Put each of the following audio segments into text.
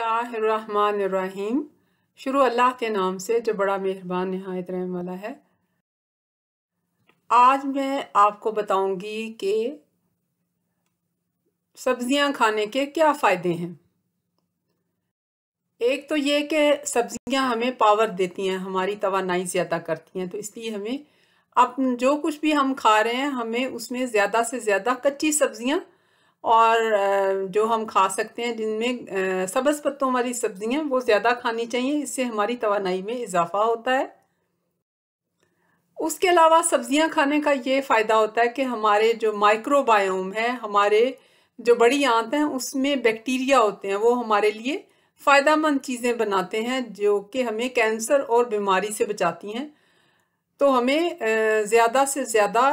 बिस्मिल्लाहिर्रहमानिर्रहीम शुरू अल्लाह के नाम से जो बड़ा मेहरबान नहायत रहने वाला है आज मैं आपको बताऊंगी कि सब्जियां खाने के क्या फ़ायदे हैं एक तो ये कि सब्जियां हमें पावर देती हैं हमारी तोानाई ज़्यादा करती हैं तो इसलिए हमें अब जो कुछ भी हम खा रहे हैं हमें उसमें ज़्यादा से ज़्यादा कच्ची सब्जियां और जो हम खा सकते हैं जिनमें सब्ज़ पत्तों वाली सब्ज़ियाँ वो ज़्यादा खानी चाहिए इससे हमारी तोानाई में इजाफ़ा होता है उसके अलावा सब्ज़ियाँ खाने का ये फ़ायदा होता है कि हमारे जो माइक्रोबायोम है हमारे जो बड़ी आंत हैं उसमें बैक्टीरिया होते हैं वो हमारे लिए फ़ायदा मंद चीज़ें बनाते हैं जो कि हमें कैंसर और बीमारी से बचाती हैं तो हमें ज़्यादा से ज़्यादा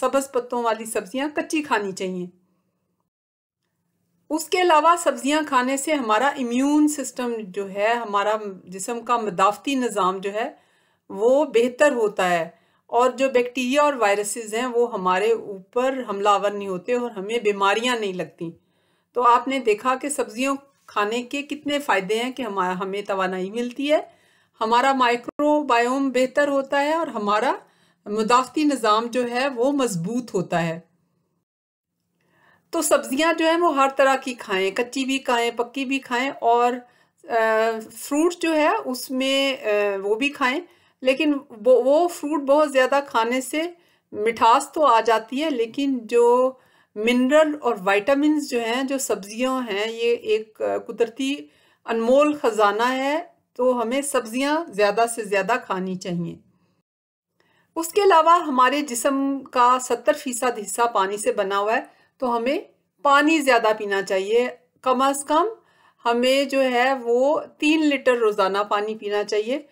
सब्ज़ पत्तों वाली सब्ज़ियाँ कच्ची खानी चाहिए उसके अलावा सब्ज़ियाँ खाने से हमारा इम्यून सिस्टम जो है हमारा जिसम का मदाफती निज़ाम जो है वो बेहतर होता है और जो बैक्टीरिया और वायरसेस हैं वो हमारे ऊपर हमलावर नहीं होते और हमें बीमारियां नहीं लगती तो आपने देखा कि सब्जियों खाने के कितने फ़ायदे हैं कि हमारा हमें तोानाई मिलती है हमारा माइक्रोबायोम बेहतर होता है और हमारा मुदाफती निज़ाम जो है वो मज़बूत होता है तो सब्जियां जो है वो हर तरह की खाएं कच्ची भी खाएं पक्की भी खाएं और फ्रूट जो है उसमें वो भी खाएं लेकिन वो वो फ्रूट बहुत ज़्यादा खाने से मिठास तो आ जाती है लेकिन जो मिनरल और वाइटामिन जो हैं जो सब्जियां हैं ये एक कुदरती अनमोल ख़जाना है तो हमें सब्जियां ज़्यादा से ज़्यादा खानी चाहिए उसके अलावा हमारे जिसम का सत्तर फ़ीसद हिस्सा पानी से बना हुआ है तो हमें पानी ज़्यादा पीना चाहिए कम अज़ कम हमें जो है वो तीन लीटर रोज़ाना पानी पीना चाहिए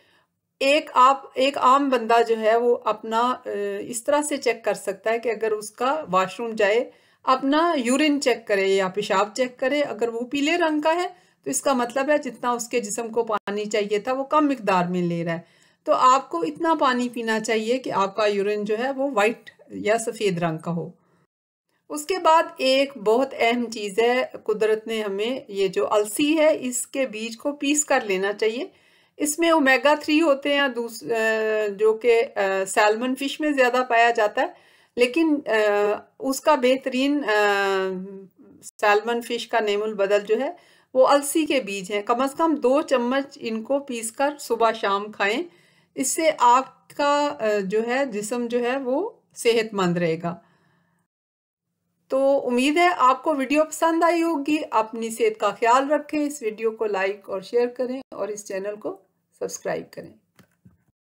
एक आप एक आम बंदा जो है वो अपना इस तरह से चेक कर सकता है कि अगर उसका वॉशरूम जाए अपना यूरिन चेक करे या पेशाब चेक करे अगर वो पीले रंग का है तो इसका मतलब है जितना उसके जिसम को पानी चाहिए था वो कम मकदार में ले रहा है तो आपको इतना पानी पीना चाहिए कि आपका यूरिन जो है वो वाइट या सफ़ेद रंग का हो उसके बाद एक बहुत अहम चीज़ है कुदरत ने हमें ये जो अलसी है इसके बीज को पीस कर लेना चाहिए इसमें ओमेगा थ्री होते हैं जो कि सैलमन फिश में ज़्यादा पाया जाता है लेकिन उसका बेहतरीन सैलमन फिश का नेमुल बदल जो है वो अलसी के बीज हैं कम अज़ कम दो चम्मच इनको पीस कर सुबह शाम खाएं इससे आपका जो है जिसम जो है वो सेहतमंद रहेगा तो उम्मीद है आपको वीडियो पसंद आई होगी अपनी सेहत का ख्याल रखें इस वीडियो को लाइक और शेयर करें और इस चैनल को सब्सक्राइब करें